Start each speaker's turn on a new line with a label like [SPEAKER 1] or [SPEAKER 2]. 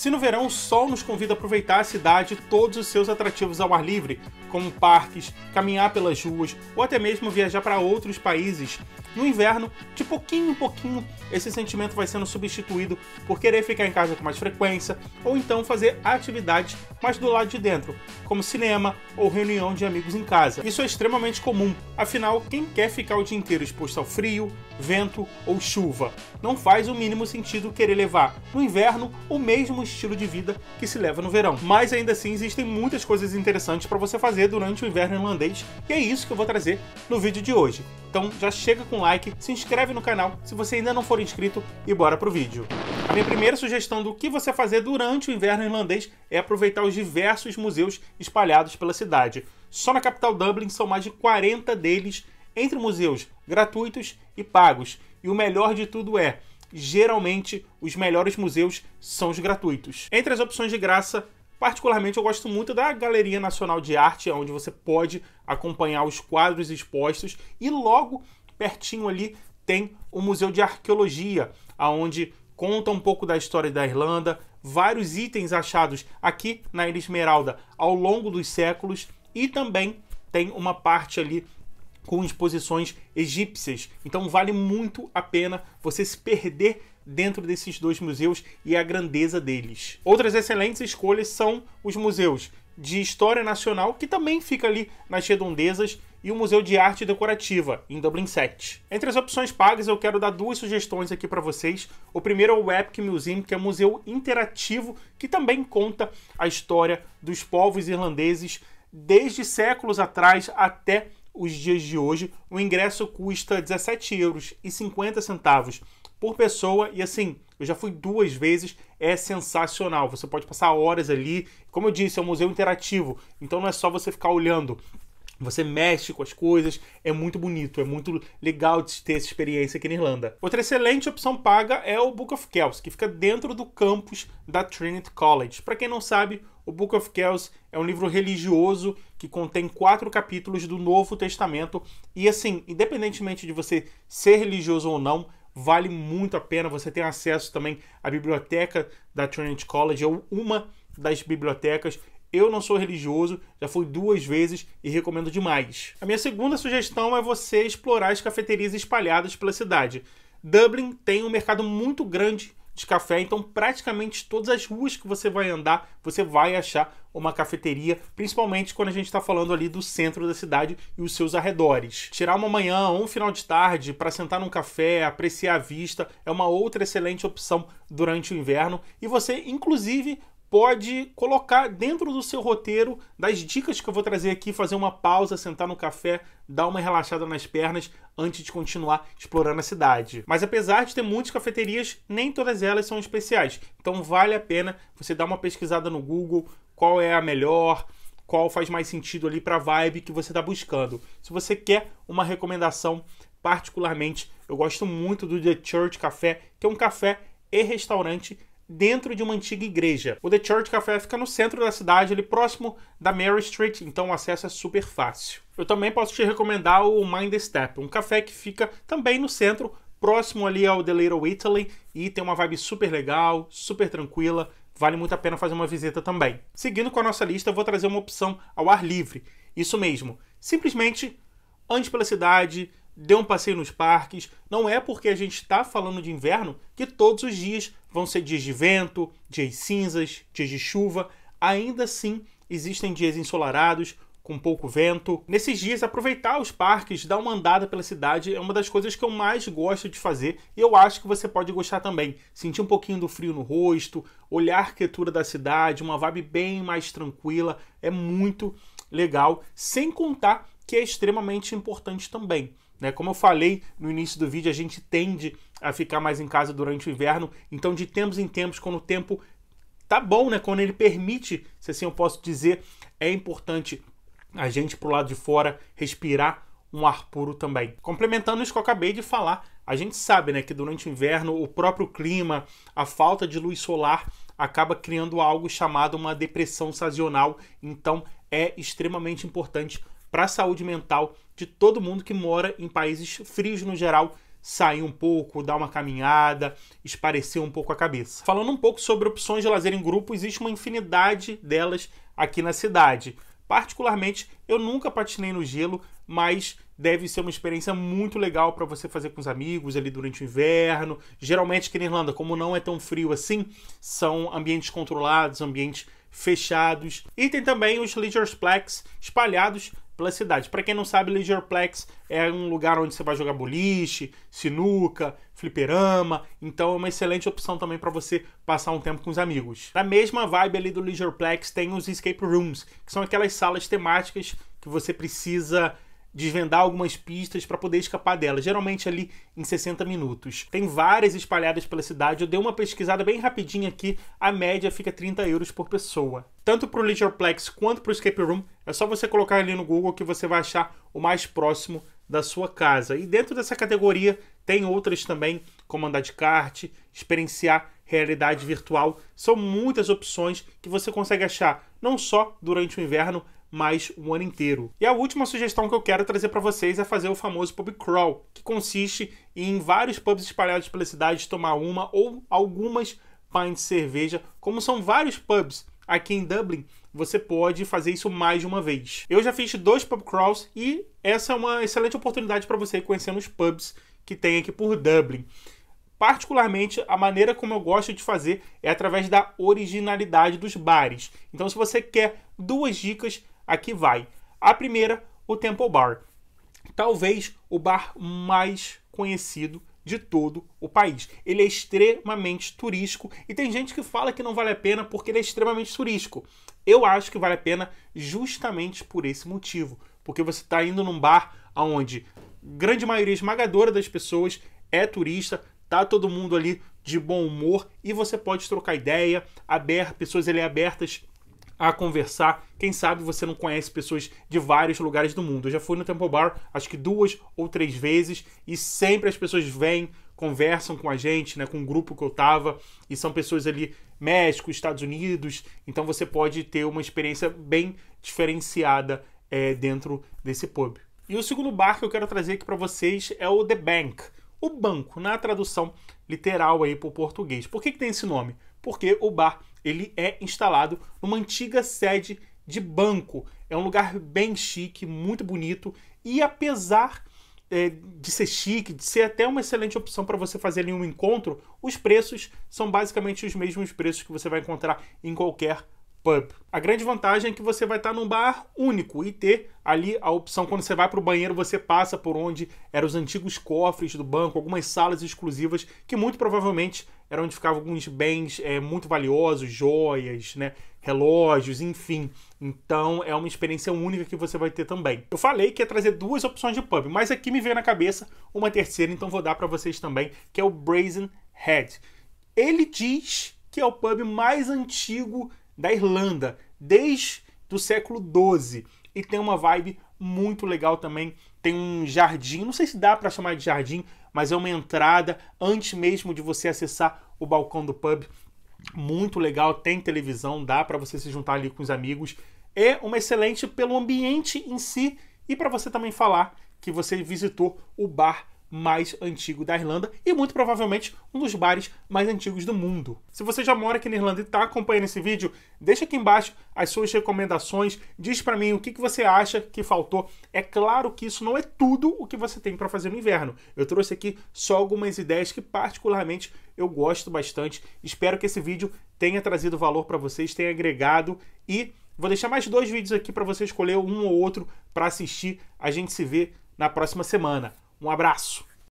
[SPEAKER 1] Se no verão o sol nos convida a aproveitar a cidade e todos os seus atrativos ao ar livre, como parques, caminhar pelas ruas ou até mesmo viajar para outros países, no inverno, de pouquinho em pouquinho, esse sentimento vai sendo substituído por querer ficar em casa com mais frequência ou então fazer atividades mais do lado de dentro, como cinema ou reunião de amigos em casa. Isso é extremamente comum, afinal, quem quer ficar o dia inteiro exposto ao frio, vento ou chuva? Não faz o mínimo sentido querer levar no inverno o mesmo estilo de vida que se leva no verão. Mas ainda assim, existem muitas coisas interessantes para você fazer durante o inverno irlandês e é isso que eu vou trazer no vídeo de hoje. Então já chega com um like, se inscreve no canal se você ainda não for inscrito e bora pro vídeo. A minha primeira sugestão do que você fazer durante o inverno irlandês é aproveitar os diversos museus espalhados pela cidade. Só na capital Dublin são mais de 40 deles, entre museus gratuitos e pagos. E o melhor de tudo é, geralmente os melhores museus são os gratuitos. Entre as opções de graça, particularmente eu gosto muito da Galeria Nacional de Arte, onde você pode acompanhar os quadros expostos e logo pertinho ali tem o Museu de Arqueologia, aonde conta um pouco da história da Irlanda, vários itens achados aqui na Ilha Esmeralda ao longo dos séculos e também tem uma parte ali com exposições egípcias. Então vale muito a pena você se perder dentro desses dois museus e a grandeza deles. Outras excelentes escolhas são os museus de História Nacional, que também fica ali nas redondezas, e o Museu de Arte Decorativa, em Dublin 7. Entre as opções pagas, eu quero dar duas sugestões aqui para vocês. O primeiro é o Epic Museum, que é um museu interativo que também conta a história dos povos irlandeses desde séculos atrás até os dias de hoje. O ingresso custa 17 euros e 50 centavos por pessoa e assim, eu já fui duas vezes, é sensacional. Você pode passar horas ali. Como eu disse, é um museu interativo, então não é só você ficar olhando. Você mexe com as coisas, é muito bonito, é muito legal de ter essa experiência aqui na Irlanda. Outra excelente opção paga é o Book of Kells, que fica dentro do campus da Trinity College. Para quem não sabe, o Book of Kells é um livro religioso que contém quatro capítulos do Novo Testamento e assim, independentemente de você ser religioso ou não, vale muito a pena. Você tem acesso também à biblioteca da Trinity College ou é uma das bibliotecas eu não sou religioso, já fui duas vezes e recomendo demais. A minha segunda sugestão é você explorar as cafeterias espalhadas pela cidade. Dublin tem um mercado muito grande de café, então praticamente todas as ruas que você vai andar, você vai achar uma cafeteria, principalmente quando a gente está falando ali do centro da cidade e os seus arredores. Tirar uma manhã ou um final de tarde para sentar num café, apreciar a vista, é uma outra excelente opção durante o inverno e você, inclusive, pode colocar dentro do seu roteiro, das dicas que eu vou trazer aqui, fazer uma pausa, sentar no café, dar uma relaxada nas pernas antes de continuar explorando a cidade. Mas apesar de ter muitas cafeterias, nem todas elas são especiais. Então vale a pena você dar uma pesquisada no Google, qual é a melhor, qual faz mais sentido ali para a vibe que você está buscando. Se você quer uma recomendação particularmente, eu gosto muito do The Church Café, que é um café e restaurante dentro de uma antiga igreja. O The Church Café fica no centro da cidade, ali próximo da Mary Street, então o acesso é super fácil. Eu também posso te recomendar o Mind Step, um café que fica também no centro, próximo ali ao The Little Italy e tem uma vibe super legal, super tranquila. Vale muito a pena fazer uma visita também. Seguindo com a nossa lista, eu vou trazer uma opção ao ar livre. Isso mesmo, simplesmente ande pela cidade, dê um passeio nos parques. Não é porque a gente está falando de inverno que todos os dias vão ser dias de vento, dias cinzas, dias de chuva. Ainda assim, existem dias ensolarados, com pouco vento. Nesses dias, aproveitar os parques, dar uma andada pela cidade é uma das coisas que eu mais gosto de fazer e eu acho que você pode gostar também. Sentir um pouquinho do frio no rosto, olhar a arquitetura da cidade, uma vibe bem mais tranquila, é muito legal, sem contar que é extremamente importante também. Né? Como eu falei no início do vídeo, a gente tende a ficar mais em casa durante o inverno, então de tempos em tempos, quando o tempo tá bom, né? quando ele permite, se assim eu posso dizer, é importante a gente pro lado de fora respirar um ar puro também. Complementando isso que eu acabei de falar, a gente sabe né, que durante o inverno o próprio clima, a falta de luz solar acaba criando algo chamado uma depressão sazonal, então é extremamente importante para a saúde mental de todo mundo que mora em países frios no geral sair um pouco, dar uma caminhada, esparecer um pouco a cabeça. Falando um pouco sobre opções de lazer em grupo, existe uma infinidade delas aqui na cidade. Particularmente, eu nunca patinei no gelo, mas deve ser uma experiência muito legal para você fazer com os amigos ali durante o inverno. Geralmente aqui na Irlanda, como não é tão frio assim, são ambientes controlados, ambientes fechados. E tem também os Leisure's Plex espalhados pela cidade. Para quem não sabe, Leisureplex é um lugar onde você vai jogar boliche, sinuca, fliperama, então é uma excelente opção também para você passar um tempo com os amigos. Na mesma vibe ali do Leisureplex tem os escape rooms, que são aquelas salas temáticas que você precisa desvendar algumas pistas para poder escapar delas, geralmente ali em 60 minutos. Tem várias espalhadas pela cidade, eu dei uma pesquisada bem rapidinha aqui, a média fica 30 euros por pessoa. Tanto para o Leisureplex quanto para o Escape Room é só você colocar ali no Google que você vai achar o mais próximo da sua casa. E dentro dessa categoria tem outras também, como andar de kart, experienciar realidade virtual. São muitas opções que você consegue achar não só durante o inverno, mas o ano inteiro. E a última sugestão que eu quero trazer para vocês é fazer o famoso pub crawl, que consiste em vários pubs espalhados pela cidade tomar uma ou algumas pints de cerveja, como são vários pubs aqui em Dublin, você pode fazer isso mais de uma vez. Eu já fiz dois pub crawls e essa é uma excelente oportunidade para você conhecer os pubs que tem aqui por Dublin. Particularmente, a maneira como eu gosto de fazer é através da originalidade dos bares. Então, se você quer duas dicas, aqui vai. A primeira, o Temple Bar. Talvez o bar mais conhecido de todo o país. Ele é extremamente turístico e tem gente que fala que não vale a pena porque ele é extremamente turístico. Eu acho que vale a pena justamente por esse motivo, porque você está indo num bar onde grande maioria esmagadora das pessoas é turista, tá todo mundo ali de bom humor e você pode trocar ideia, aberto, pessoas ali abertas a conversar. Quem sabe você não conhece pessoas de vários lugares do mundo. Eu já fui no Temple Bar acho que duas ou três vezes e sempre as pessoas vêm, conversam com a gente, né, com o grupo que eu tava, e são pessoas ali México, Estados Unidos, então você pode ter uma experiência bem diferenciada é, dentro desse pub. E o segundo bar que eu quero trazer aqui para vocês é o The Bank, o banco, na tradução literal aí para o português. Por que, que tem esse nome? Porque o bar ele é instalado numa antiga sede de banco. É um lugar bem chique, muito bonito e apesar é, de ser chique, de ser até uma excelente opção para você fazer ali um encontro, os preços são basicamente os mesmos preços que você vai encontrar em qualquer pub. A grande vantagem é que você vai estar tá num bar único e ter ali a opção quando você vai para o banheiro, você passa por onde eram os antigos cofres do banco, algumas salas exclusivas que muito provavelmente era onde ficavam alguns bens é, muito valiosos, joias, né? relógios, enfim. Então é uma experiência única que você vai ter também. Eu falei que ia trazer duas opções de pub, mas aqui me veio na cabeça uma terceira, então vou dar para vocês também, que é o Brazen Head. Ele diz que é o pub mais antigo da Irlanda, desde do século XII, e tem uma vibe muito legal também. Tem um jardim, não sei se dá para chamar de jardim, mas é uma entrada antes mesmo de você acessar o balcão do pub. Muito legal, tem televisão, dá para você se juntar ali com os amigos. É uma excelente pelo ambiente em si e para você também falar que você visitou o bar mais antigo da Irlanda e muito provavelmente um dos bares mais antigos do mundo. Se você já mora aqui na Irlanda e está acompanhando esse vídeo, deixa aqui embaixo as suas recomendações, diz para mim o que, que você acha que faltou. É claro que isso não é tudo o que você tem para fazer no inverno. Eu trouxe aqui só algumas ideias que particularmente eu gosto bastante. Espero que esse vídeo tenha trazido valor para vocês, tenha agregado e vou deixar mais dois vídeos aqui para você escolher um ou outro para assistir. A gente se vê na próxima semana. Um abraço.